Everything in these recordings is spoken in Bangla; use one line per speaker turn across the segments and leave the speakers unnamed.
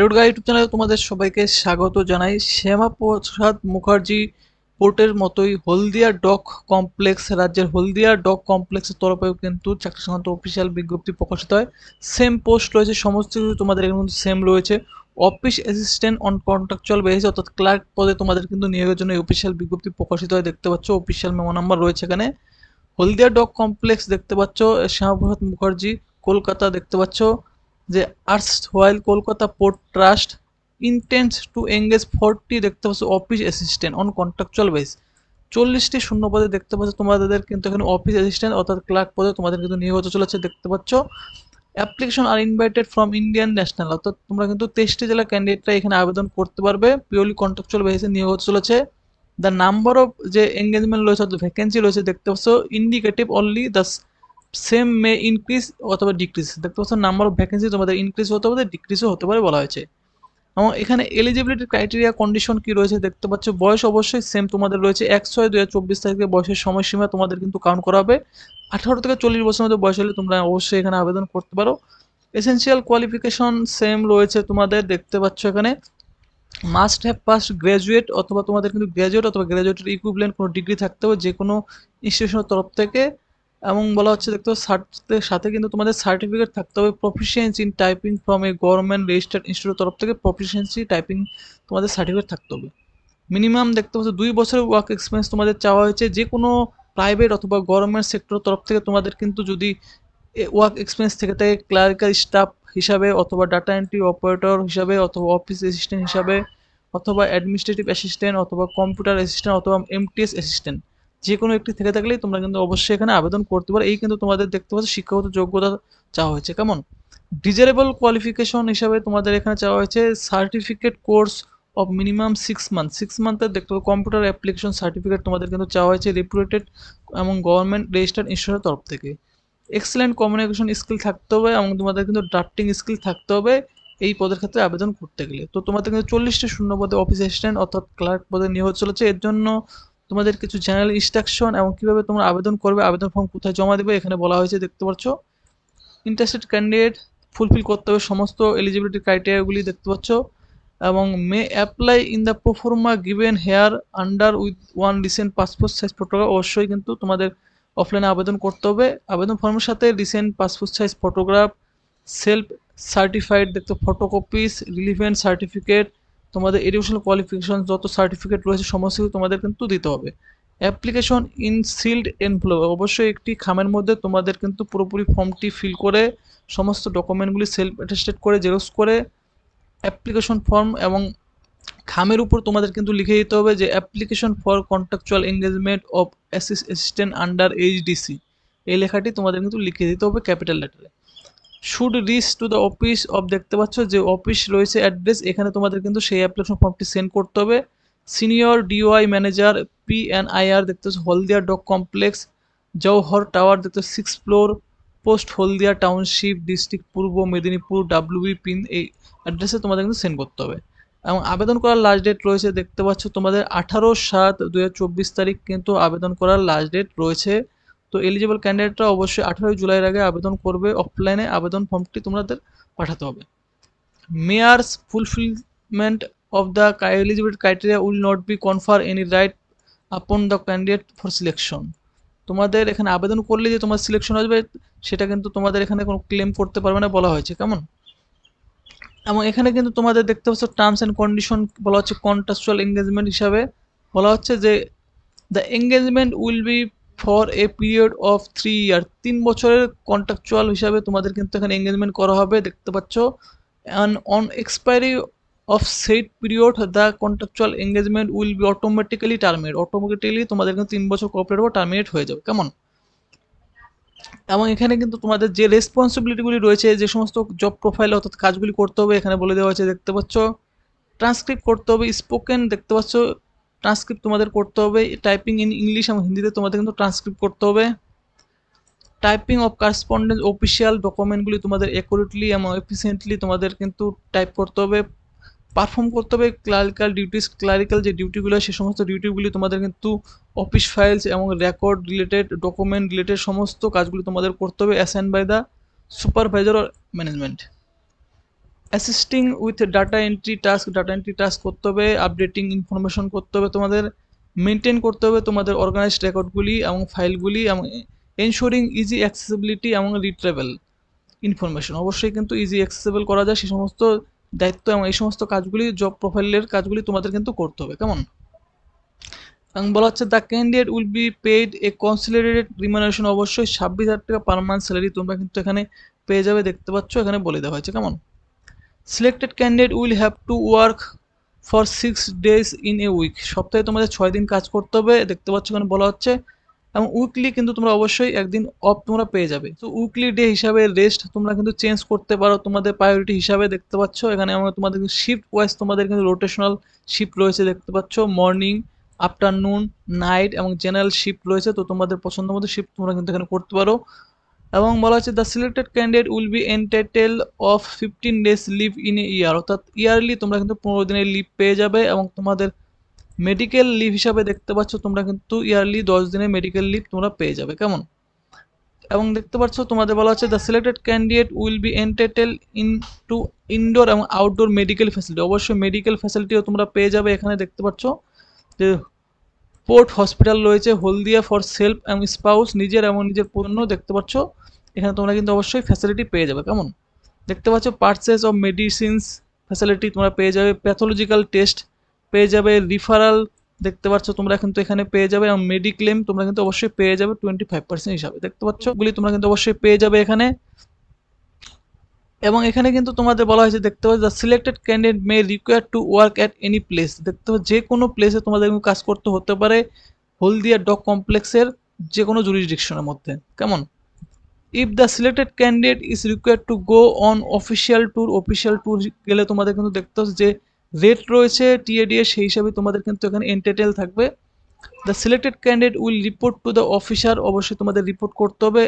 ইউটিউব চ্যানেলে তোমাদের সবাইকে স্বাগত জানাই শ্যামাপ্রসাদ মুখার্জি পোর্টের মতোই হলদিয়া ডক কমপ্লেক্স রাজ্যের হলদিয়া ডক কমপ্লেক্সের তরফেও কিন্তু চাকরি সংক্রান্ত অফিসিয়াল বিজ্ঞপ্তি প্রকাশিত হয় সেম পোস্ট রয়েছে সমস্ত কিছু তোমাদের এখানে সেম রয়েছে office assistant on contractual basis অর্থাৎ ক্লার্ক পদে তোমাদের কিন্তু নিয়োগের জন্য অফিসিয়াল বিজ্ঞপ্তি প্রকাশিত হয় দেখতে পাচ্ছ অফিসিয়াল মেমো নাম্বার রয়েছে এখানে হলদিয়া ডক কমপ্লেক্স দেখতে পাচ্ছ শ্যামাপ্রসাদ মুখার্জি কলকাতা দেখতে পাচ্ছ যে আর্টস while Kolkata port trust intends to engage forty দেখতে পাচ্ছ office assistant on contractual base চল্লিশটি শূন্য পদে দেখতে পাচ্ছ তোমাদের কিন্তু এখানে অফিস অ্যাসিস্ট্যান্ট অর্থাৎ ক্লার্ক পদে তোমাদের কিন্তু নিয়োগ হতে চলেছে দেখতে পাচ্ছ অ্যাপ্লিকেশন আর ইনভাইটেড ফ্রম ইন্ডিয়ান ন্যাশনাল অর্থাৎ তোমরা কিন্তু তেইশটি জেলা ক্যান্ডিডেটরা এখানে আবেদন করতে পারবে পিওরলি কন্ট্রাকচুয়াল বেসে নিয়োগ হতে চলেছে দ্য নাম্বার অফ যে এঙ্গেজমেন্ট রয়েছে ভ্যাকেন্সি রয়েছে দেখতে পাচ্ছ indicative only the same may increase অথবা ডিক্রিজ দেখতে পাচ্ছ নাম্বার অফ ভ্যাকেন্সি তোমাদের ইনক্রিজ হতে পারে ডিক্রিজও হতে পারে বলা হয়েছে এবং এখানে এলিজিবিলিটি ক্রাইটেরিয়া কন্ডিশন কি রয়েছে দেখতে পাচ্ছ বয়স অবশ্যই সেম তোমাদের রয়েছে এক ছয় দু চব্বিশ তারিখে বয়সের সময়সীমা তোমাদের কিন্তু কাউন্ট করা হবে আঠারো থেকে চল্লিশ বছর মধ্যে বয়স হলে তোমরা অবশ্যই এখানে আবেদন করতে পারো এসেন্সিয়াল কোয়ালিফিকেশন সেম রয়েছে তোমাদের দেখতে পাচ্ছ এখানে মাস্ট হ্যাভ পাস্ট গ্র্যাজুয়েট অথবা তোমাদের কিন্তু গ্র্যাজুয়েট অথবা গ্র্যাজুয়েটের ইকুইভ্যালেন্ট কোনো ডিগ্রি থাকতে হবে যে কোনো ইনস্টিটিউশনের তরফ থেকে এবং বলা হচ্ছে দেখতে সার্টের সাথে কিন্তু তোমাদের সার্টিফিকেট থাকতে হবে proficiency in typing from a government registered institute তরফ থেকে প্রফিসিয়েন্সি টাইপিং তোমাদের সার্টিফিকেট থাকতে হবে মিনিমাম দেখতে পাচ্ছ দুই বছরের ওয়ার্ক এক্সপিরিয়েন্স তোমাদের চাওয়া হয়েছে যে কোনো প্রাইভেট অথবা গভর্নমেন্ট সেক্টর তরফ থেকে তোমাদের কিন্তু যদি ওয়ার্ক এক্সপিরিয়েন্স থেকে থাকে ক্লারিক্যাল স্টাফ হিসাবে অথবা ডাটা এন্ট্রি অপারেটর হিসাবে অথবা অফিস অ্যাসিস্ট্যান্ট হিসাবে অথবা অ্যাডমিনিস্ট্রেটিভ অ্যাসিস্ট্যান্ট অথবা কম্পিউটার অ্যাসিস্ট্যান্ট অথবা এমটিএস অ্যাসিস্ট্যান্ট যে কোনো একটি থেকে থাকলেই তোমরা কিন্তু অবশ্যই এখানে আবেদন করতে পারো এই কিন্তু তোমাদের দেখতে পাচ্ছ শিক্ষাগত যোগ্যতা চাওয়া হয়েছে কেমন ডিজারেবল কোয়ালিফিকেশন হিসাবে তোমাদের এখানে চাওয়া হয়েছে certificate course of minimum six month six মান্থের দেখতে পাবো কম্পিউটার অ্যাপ্লিকেশন সার্টিফিকেট তোমাদের কিন্তু চাওয়া হয়েছে রিপুটেড এবং গভর্নমেন্ট রেজিস্টার্ড ইনস্টিটিউটের তরফ থেকে এক্সেলেন্ট কমিউনিকেশন স্কিল থাকতে হবে এবং তোমাদের কিন্তু ড্রাফটিং স্কিল থাকতে হবে এই পদের ক্ষেত্রে আবেদন করতে গেলে তো তোমাদের কিন্তু চল্লিশটি শূন্য পদে অফিস অ্যাসিস্ট্যান্ট অর্থাৎ ক্লার্ক পদে নিয়োগ চলেছে এর জন্য তোমাদের কিছু চ্যানেল ইনস্ট্রাকশন এবং কীভাবে তোমরা আবেদন করবে আবেদন ফর্ম কোথায় জমা দেবে এখানে বলা হয়েছে দেখতে পাচ্ছ ইন্টারেস্টেড ক্যান্ডিডেট ফুলফিল করতে হবে সমস্ত এলিজিবিলিটি ক্রাইটেরিয়াগুলি দেখতে পাচ্ছ এবং may apply in the proforma given here under with one recent passport size photograph অবশ্যই কিন্তু তোমাদের অফলাইনে আবেদন করতে হবে আবেদন ফর্মের সাথে recent passport size photograph self certified দেখতে ফটোকপিস রিলিভেন্ট সার্টিফিকেট তোমাদের এডুকেশনাল কোয়ালিফিকেশন যত সার্টিফিকেট রয়েছে সমস্ত কিছু তোমাদের কিন্তু দিতে হবে অ্যাপ্লিকেশন ইন সিল্ড এনভেলপ অবশ্যই একটি খামের মধ্যে তোমাদের কিন্তু পুরোপুরি ফর্মটি ফিল করে সমস্ত ডকুমেন্টগুলি সেলফ অ্যাটেস্টেড করে জেরক্স করে অ্যাপ্লিকেশন ফর্ম এবং খামের উপর তোমাদের কিন্তু লিখে দিতে হবে যে application for contractual engagement of assistant under HDC এই লেখাটি তোমাদের কিন্তু লিখে দিতে হবে ক্যাপিটাল লেটারে should reach to the office of দেখতে পাচ্ছ যে অফিস রয়েছে অ্যাড্রেস এখানে তোমাদের কিন্তু সেই অ্যাপ্লিকেশন ফর্মটি সেন্ড করতে হবে senior DY manager P N I R দেখতে পাচ্ছ Haldia dock complex Jawahar tower দেখতে six floor post Haldia township district Purba Medinipur WB pin e এই অ্যাড্রেসে তোমাদের কিন্তু সেন্ড করতে হবে এবং আবেদন করার লাস্ট ডেট রয়েছে দেখতে পাচ্ছ তোমাদের আঠারো সাত দু তারিখ কিন্তু আবেদন করার লাস্ট ডেট রয়েছে তো এলিজিবল ক্যান্ডিডেটরা অবশ্যই আঠারোই জুলাইয়ের আগে আবেদন করবে অফলাইনে আবেদন ফর্মটি তোমাদের পাঠাতে হবে mere fulfilment of the eligibility criteria will not be confer any right upon the candidate for selection তোমাদের এখানে আবেদন করলে যে তোমার সিলেকশন আসবে সেটা কিন্তু তোমাদের এখানে কোনো ক্লেম করতে পারবে না বলা হয়েছে কেমন এবং এখানে কিন্তু তোমাদের দেখতে পাচ্ছ টার্মস অ্যান্ড কন্ডিশন বলা হচ্ছে কন্ট্রাকচুয়াল এঙ্গেজমেন্ট হিসাবে বলা হচ্ছে যে the engagement will be for a period of three year তিন বছরের কন্ট্রাকচুয়াল হিসাবে তোমাদের কিন্তু এখানে এঙ্গেজমেন্ট করা হবে দেখতে পাচ্ছ and on expiry of set period the contractual engagement will be automatically terminate automatically তোমাদের কিন্তু তিন বছর কোঅপারেট বা টার্মিনেট হয়ে যাবে কেমন এবং এখানে কিন্তু তোমাদের যে রেসপন্সিবিলিটিগুলি রয়েছে যে সমস্ত জব প্রোফাইলে অর্থাৎ কাজগুলি করতে হবে এখানে বলে দেওয়া হয়েছে দেখতে পাচ্ছ ট্রান্সক্রিপ্ট করতে হবে স্পোকেন দেখতে পাচ্ছ ট্রান্সক্রিপ্ট তোমাদের করতে হবে টাইপিং ইন ইংলিশ এবং হিন্দিতে তোমাদের কিন্তু ট্রান্সক্রিপ্ট করতে হবে টাইপিং অফ কারেসপন্ডেন্স অফিসিয়াল ডকুমেন্টগুলি তোমাদের অ্যাকুরেটলি এবং এফিসিয়েন্টলি তোমাদের কিন্তু টাইপ করতে হবে পারফর্ম করতে হবে ক্লারিক্যাল ডিউটিস ক্লারিক্যাল যে ডিউটিগুলো সে সমস্ত ডিউটিগুলি তোমাদের কিন্তু অফিস ফাইলস এবং রেকর্ড রিলেটেড ডকুমেন্ট রিলেটেড সমস্ত কাজগুলি তোমাদের করতে হবে assign by the supervisor or management assisting with data entry task data entry task করতে হবে আপডেটিং ইনফরমেশন করতে হবে তোমাদের মেনটেন করতে হবে তোমাদের অর্গানাইজড রেকর্ডগুলি এবং ফাইলগুলি এবং এনশোরিং ইজি অ্যাক্সেসিবিলিটি এবং রিট্রেবেল ইনফরমেশন অবশ্যই কিন্তু ইজি অ্যাক্সেসেবল করা যায় সেই সমস্ত দায়িত্ব এবং এই সমস্ত কাজগুলি জব প্রোফাইলের কাজগুলি তোমাদের কিন্তু করতে হবে কেমন এবং বলা হচ্ছে the candidate will be paid a consolidated remuneration অবশ্যই ছাব্বিশ হাজার টাকা পার মান্থ স্যালারি তোমরা কিন্তু এখানে পেয়ে যাবে দেখতে পাচ্ছ এখানে বলে দেওয়া হয়েছে কেমন selected candidate will have to work for six days in a week সপ্তাহে তোমাদের ছয় দিন কাজ করতে হবে দেখতে পাচ্ছ এখানে বলা হচ্ছে এবং উইকলি কিন্তু তোমরা অবশ্যই একদিন অফ তোমরা পেয়ে যাবে তো উইকলি ডে হিসাবে রেস্ট তোমরা কিন্তু চেঞ্জ করতে পারো তোমাদের প্রায়োরিটি হিসাবে দেখতে পাচ্ছ এখানে আমরা তোমাদের শিফট ওয়াইজ তোমাদের কিন্তু রোটেশনাল শিফট রয়েছে দেখতে পাচ্ছ মর্নিং আফটারনুন নাইট এবং জেনারেল শিফট রয়েছে তো তোমাদের পছন্দ মতো শিফট তোমরা কিন্তু এখানে করতে পারো এবং বলা হচ্ছে the selected candidate will be entitled of fifteen days leave in a year অর্থাৎ ইয়ারলি তোমরা কিন্তু পনেরো দিনের লিভ পেয়ে যাবে এবং তোমাদের মেডিকেল লিভ হিসাবে দেখতে পাচ্ছ তোমরা কিন্তু ইয়ারলি দশ দিনের মেডিকেল লিভ তোমরা পেয়ে যাবে কেমন এবং দেখতে পাচ্ছ তোমাদের বলা হচ্ছে the selected candidate will be entitled in to indoor এবং আউটডোর মেডিকেল ফ্যাসিলিটি অবশ্যই মেডিকেল ফ্যাসিলিটিও তোমরা পেয়ে যাবে এখানে দেখতে পাচ্ছ যে পোর্ট হসপিটাল রয়েছে হলদিয়া ফর সেলফ এবং স্পাউস নিজের এবং নিজের পণ্য দেখতে পাচ্ছ এখানে তোমরা কিন্তু অবশ্যই ফ্যাসিলিটি পেয়ে যাবে কেমন দেখতে পাচ্ছ পার্সেস অফ মেডিসিনস ফ্যাসিলিটি তোমরা পেয়ে যাবে প্যাথোলজিক্যাল টেস্ট পেয়ে যাবে রিফারাল দেখতে পাচ্ছ তোমরা কিন্তু এখানে পেয়ে যাবে এবং মেডিক্লেম তোমরা কিন্তু অবশ্যই পেয়ে যাবে টোয়েন্টি ফাইভ পার্সেন্ট হিসাবে দেখতে পাচ্ছ গুলি তোমরা কিন্তু অবশ্যই পেয়ে যাবে এখানে এবং এখানে কিন্তু তোমাদের বলা হয়েছে দেখতে পাচ্ছ the selected candidate may require to work at any place দেখতে পাচ্ছ যে কোনো প্লেসে তোমাদের কাজ করতে হতে পারে হলদিয়া ডক কমপ্লেক্সের যে কোনো জুরিসডিকশনের মধ্যে কেমন if the selected candidate is required to go on official tour official tour গেলে তোমাদের কিন্তু দেখতে হচ্ছে যে রেট রয়েছে টিএডিএ সেই হিসাবে তোমাদের কিন্তু এখানে এন্টারটেল থাকবে the selected candidate will report to the officer অবশ্যই তোমাদের রিপোর্ট করতে হবে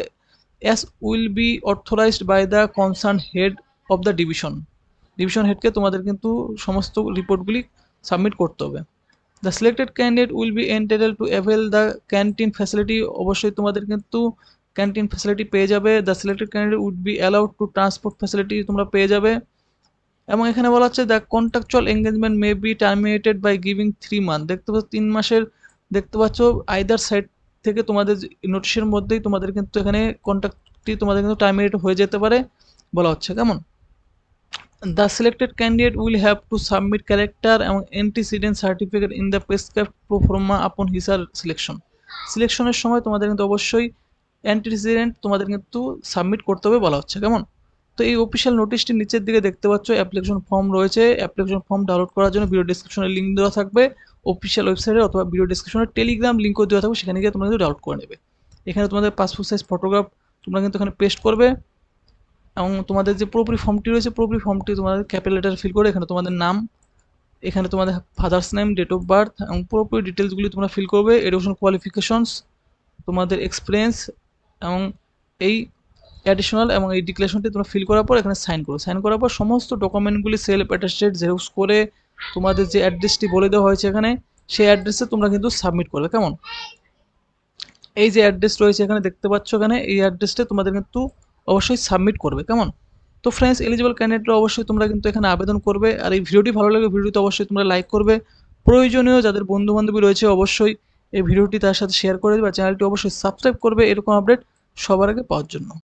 as will be authorised by the concern head of the division division হেডকে তোমাদের কিন্তু সমস্ত রিপোর্টগুলি সাবমিট করতে হবে the selected candidate will be entitled to avail the canteen facility অবশ্যই তোমাদের কিন্তু ক্যান্টিন ফ্যাসিলিটি পেয়ে যাবে the selected candidate would be allowed to transport facility তোমরা পেয়ে যাবে এবং এখানে বলা হচ্ছে the contractual engagement may be terminated by giving three month দেখতে পাচ্ছ তিন মাসের দেখতে পাচ্ছ আইদার সাইড থেকে তোমাদের নোটিশের মধ্যেই তোমাদের কিন্তু এখানে কন্ট্রাক্টটি তোমাদের কিন্তু টার্মিনেট হয়ে যেতে পারে বলা হচ্ছে কেমন the selected candidate will have to submit character এবং antecedent certificate in the prescribe proforma upon his her selection সিলেকশনের সময় তোমাদের কিন্তু অবশ্যই অ্যান্টিসিডেন্ট তোমাদের কিন্তু সাবমিট করতে হবে বলা হচ্ছে কেমন তো এই অফিসিয়াল নোটিশটি নিচের দিকে দেখতে পাচ্ছ অ্যাপ্লিকেশন ফর্ম রয়েছে অ্যাপ্লিকেশন ফর্ম ডাউনলোড করার জন্য ভিডিও ডিসক্রিপশনে লিঙ্ক দেওয়া থাকবে অফিসিয়াল ওয়েবসাইটে অথবা ভিডিও ডিসক্রিপশনে টেলিগ্রাম লিঙ্কও দেওয়া থাকবে সেখানে গিয়ে তোমরা কিন্তু ডাউনলোড করে নেবে এখানে তোমাদের পাসপোর্ট সাইজ ফটোগ্রাফ তোমরা কিন্তু এখানে পেস্ট করবে এবং তোমাদের যে পুরোপুরি ফর্মটি রয়েছে পুরোপুরি ফর্মটি তোমাদের ক্যাপিটাল লেটার ফিল করে এখানে তোমাদের নাম এখানে তোমাদের father's name date of birth এবং পুরোপুরি ডিটেলসগুলি তোমরা ফিল করবে এডুকেশন কোয়ালিফিকেশনস তোমাদের এক্সপিরিয়েন্স এবং এই অ্যাডিশনাল এবং এই ডিক্লারেশনটি তোমরা ফিল করার পর এখানে সাইন করো সাইন করার পর সমস্ত ডকুমেন্টগুলি সেলফ অ্যাটাস্টেড জেরক্স করে তোমাদের যে অ্যাড্রেসটি বলে দেওয়া হয়েছে এখানে সেই অ্যাড্রেসে তোমরা কিন্তু সাবমিট করবে কেমন এই যে অ্যাড্রেস রয়েছে এখানে দেখতে পাচ্ছ এখানে এই অ্যাড্রেসটা তোমাদের কিন্তু অবশ্যই সাবমিট করবে কেমন তো ফ্রেন্ডস এলিজিবল ক্যান্ডিডেটরা অবশ্যই তোমরা কিন্তু এখানে আবেদন করবে আর এই ভিডিওটি ভালো লাগে ভিডিওটি অবশ্যই তোমরা লাইক করবে প্রয়োজনীয় যাদের বন্ধু বান্ধবী রয়েছে অবশ্যই এই ভিডিওটি তার সাথে শেয়ার করে দেবে চ্যানেলটি অবশ্যই সাবস্ক্রাইব করবে এরকম আপডেট সবার আগে পাওয়ার জন্য